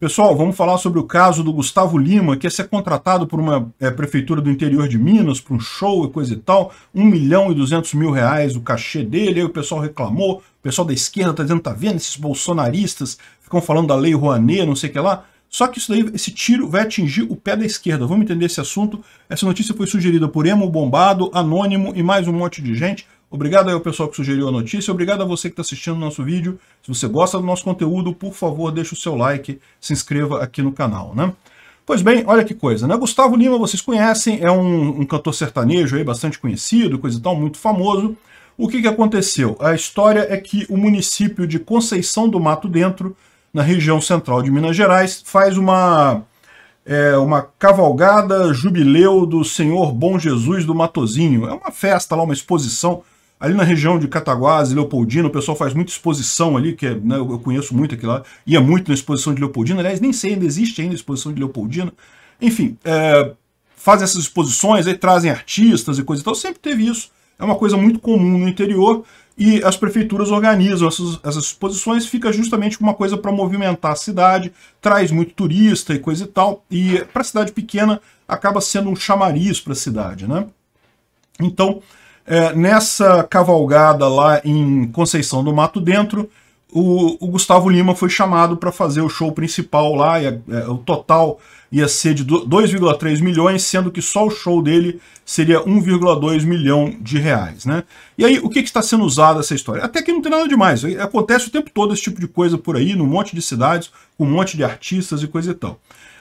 Pessoal, vamos falar sobre o caso do Gustavo Lima, que ia ser contratado por uma é, prefeitura do interior de Minas, para um show e coisa e tal, 1 milhão e 200 mil reais o cachê dele, aí o pessoal reclamou, o pessoal da esquerda tá dizendo, tá vendo, esses bolsonaristas ficam falando da lei Rouanet, não sei o que lá, só que isso daí, esse tiro vai atingir o pé da esquerda, vamos entender esse assunto, essa notícia foi sugerida por Emo Bombado, Anônimo e mais um monte de gente, Obrigado aí ao pessoal que sugeriu a notícia, obrigado a você que está assistindo o nosso vídeo. Se você gosta do nosso conteúdo, por favor, deixe o seu like, se inscreva aqui no canal, né? Pois bem, olha que coisa, né? Gustavo Lima, vocês conhecem, é um, um cantor sertanejo aí bastante conhecido, coisa e tal, muito famoso. O que, que aconteceu? A história é que o município de Conceição do Mato Dentro, na região central de Minas Gerais, faz uma, é, uma cavalgada jubileu do Senhor Bom Jesus do Matozinho. É uma festa lá, uma exposição Ali na região de Cataguases, Leopoldina, o pessoal faz muita exposição ali, que é, né, eu conheço muito aqui lá, ia é muito na exposição de Leopoldina, aliás, nem sei, ainda existe ainda a exposição de Leopoldina. Enfim, é, fazem essas exposições, aí trazem artistas e coisa e tal, sempre teve isso. É uma coisa muito comum no interior e as prefeituras organizam essas, essas exposições, fica justamente uma coisa para movimentar a cidade, traz muito turista e coisa e tal, e para cidade pequena acaba sendo um chamariz para a cidade, né? Então, é, nessa cavalgada lá em Conceição do Mato Dentro, o, o Gustavo Lima foi chamado para fazer o show principal lá, e é, o total ia ser de 2,3 milhões, sendo que só o show dele seria 1,2 milhão de reais. Né? E aí, o que, que está sendo usado essa história? Até que não tem nada demais, acontece o tempo todo esse tipo de coisa por aí, num monte de cidades, com um monte de artistas e coisa e tal.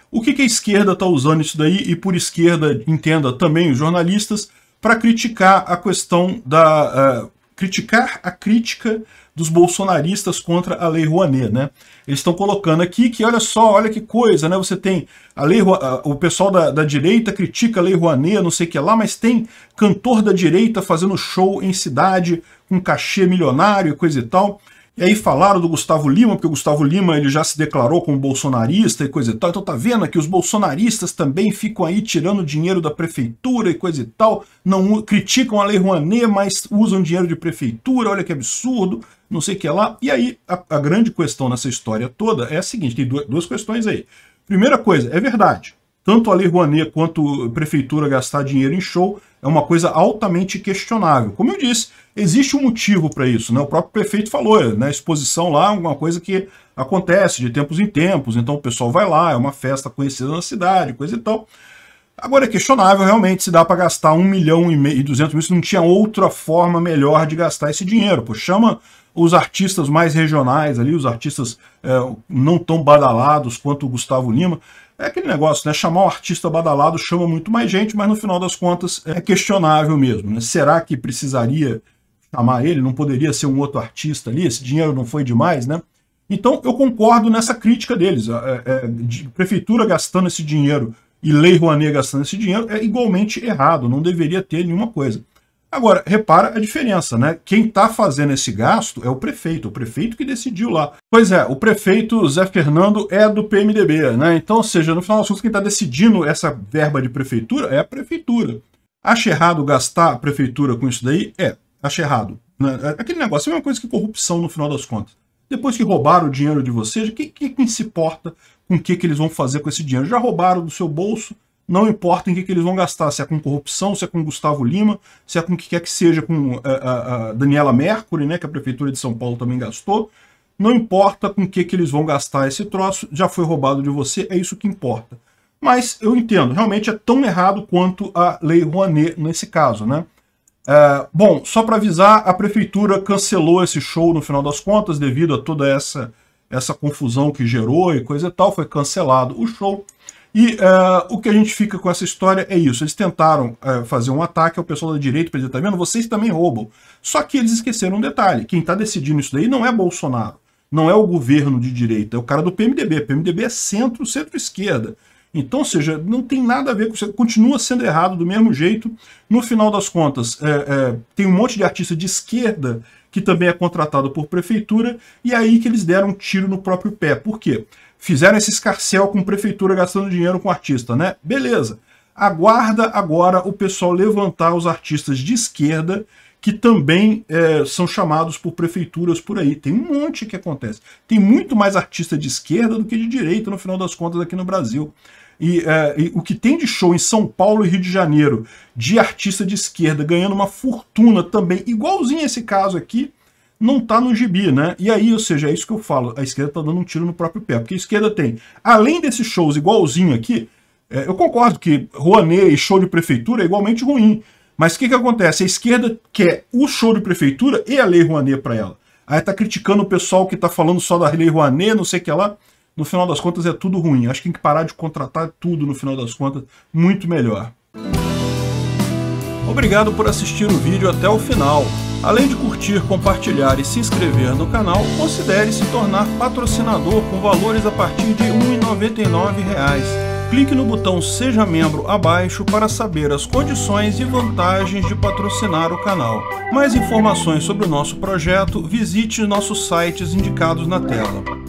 O que, que a esquerda está usando isso daí, e por esquerda, entenda também os jornalistas, para criticar a questão da. Uh, criticar a crítica dos bolsonaristas contra a Lei Rouanet, né? Eles estão colocando aqui que, olha só, olha que coisa, né? Você tem a Lei o pessoal da, da direita critica a Lei Rouanet, não sei o que lá, mas tem cantor da direita fazendo show em cidade com cachê milionário e coisa e tal. E aí falaram do Gustavo Lima, porque o Gustavo Lima ele já se declarou como bolsonarista e coisa e tal. Então tá vendo que os bolsonaristas também ficam aí tirando dinheiro da prefeitura e coisa e tal. Não criticam a Lei Rouanet, mas usam dinheiro de prefeitura. Olha que absurdo, não sei o que lá. E aí a, a grande questão nessa história toda é a seguinte, tem duas, duas questões aí. Primeira coisa, é verdade tanto a Lei Rouanet quanto a prefeitura gastar dinheiro em show é uma coisa altamente questionável. Como eu disse, existe um motivo para isso. Né? O próprio prefeito falou, né? exposição lá é uma coisa que acontece de tempos em tempos, então o pessoal vai lá, é uma festa conhecida na cidade, coisa e tal. Agora é questionável realmente se dá para gastar 1 milhão e 200 mil, se não tinha outra forma melhor de gastar esse dinheiro. Pô, chama os artistas mais regionais ali, os artistas é, não tão badalados quanto o Gustavo Lima. É aquele negócio, né? Chamar o artista badalado chama muito mais gente, mas no final das contas é questionável mesmo. Né? Será que precisaria chamar ele? Não poderia ser um outro artista ali? Esse dinheiro não foi demais, né? Então eu concordo nessa crítica deles. É, é, de prefeitura gastando esse dinheiro e Lei Rouanet gastando esse dinheiro é igualmente errado, não deveria ter nenhuma coisa. Agora, repara a diferença, né? Quem está fazendo esse gasto é o prefeito, o prefeito que decidiu lá. Pois é, o prefeito Zé Fernando é do PMDB, né? Então, ou seja, no final das contas, quem está decidindo essa verba de prefeitura é a prefeitura. Acha errado gastar a prefeitura com isso daí? É, acha errado. Né? É, aquele negócio é a mesma coisa que corrupção no final das contas. Depois que roubaram o dinheiro de vocês, quem, quem se importa com o que, que eles vão fazer com esse dinheiro. Já roubaram do seu bolso, não importa em que, que eles vão gastar, se é com corrupção, se é com Gustavo Lima, se é com o que quer que seja, com a, a, a Daniela Mercury, né, que a Prefeitura de São Paulo também gastou, não importa com o que, que eles vão gastar esse troço, já foi roubado de você, é isso que importa. Mas eu entendo, realmente é tão errado quanto a Lei Rouanet nesse caso, né? É, bom, só para avisar, a prefeitura cancelou esse show no final das contas devido a toda essa essa confusão que gerou e coisa e tal, foi cancelado o show. E é, o que a gente fica com essa história é isso. Eles tentaram é, fazer um ataque ao pessoal da direita para dizer, tá vendo? Vocês também roubam. Só que eles esqueceram um detalhe. Quem está decidindo isso daí não é Bolsonaro. Não é o governo de direita. É o cara do PMDB. PMDB é centro, centro-esquerda. Então, ou seja, não tem nada a ver com isso. Continua sendo errado do mesmo jeito. No final das contas, é, é, tem um monte de artista de esquerda que também é contratado por prefeitura, e aí que eles deram um tiro no próprio pé. Por quê? Fizeram esse escarcel com prefeitura gastando dinheiro com artista, né? Beleza. Aguarda agora o pessoal levantar os artistas de esquerda que também é, são chamados por prefeituras por aí. Tem um monte que acontece. Tem muito mais artista de esquerda do que de direita, no final das contas, aqui no Brasil. E, é, e, o que tem de show em São Paulo e Rio de Janeiro de artista de esquerda ganhando uma fortuna também, igualzinho esse caso aqui, não tá no gibi, né? E aí, ou seja, é isso que eu falo, a esquerda tá dando um tiro no próprio pé, porque a esquerda tem, além desses shows igualzinho aqui, é, eu concordo que Rouanet e show de prefeitura é igualmente ruim, mas o que que acontece? A esquerda quer o show de prefeitura e a Lei Rouanet para ela. Aí tá criticando o pessoal que tá falando só da Lei Rouanet, não sei o que lá no final das contas é tudo ruim. Acho que tem que parar de contratar tudo no final das contas, muito melhor. Obrigado por assistir o vídeo até o final. Além de curtir, compartilhar e se inscrever no canal, considere se tornar patrocinador com valores a partir de R$ 1,99. Clique no botão Seja Membro abaixo para saber as condições e vantagens de patrocinar o canal. Mais informações sobre o nosso projeto, visite nossos sites indicados na tela.